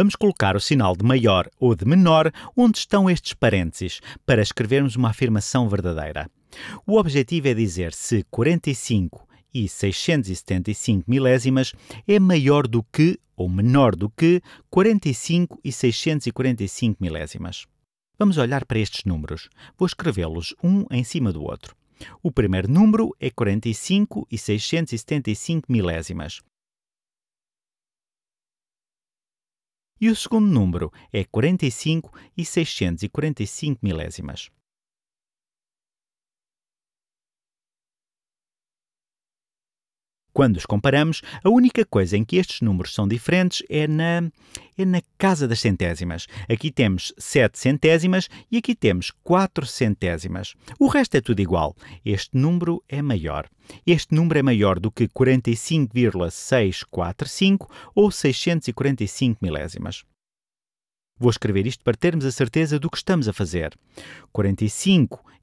Vamos colocar o sinal de maior ou de menor onde estão estes parênteses para escrevermos uma afirmação verdadeira. O objetivo é dizer se 45 e 675 milésimas é maior do que ou menor do que 45 e 645 milésimas. Vamos olhar para estes números. Vou escrevê-los um em cima do outro. O primeiro número é 45 e 675 milésimas. e o segundo número é 45 e 645 milésimas. Quando os comparamos, a única coisa em que estes números são diferentes é na, é na casa das centésimas. Aqui temos 7 centésimas e aqui temos 4 centésimas. O resto é tudo igual. Este número é maior. Este número é maior do que 45,645 ou 645 milésimas. Vou escrever isto para termos a certeza do que estamos a fazer. 45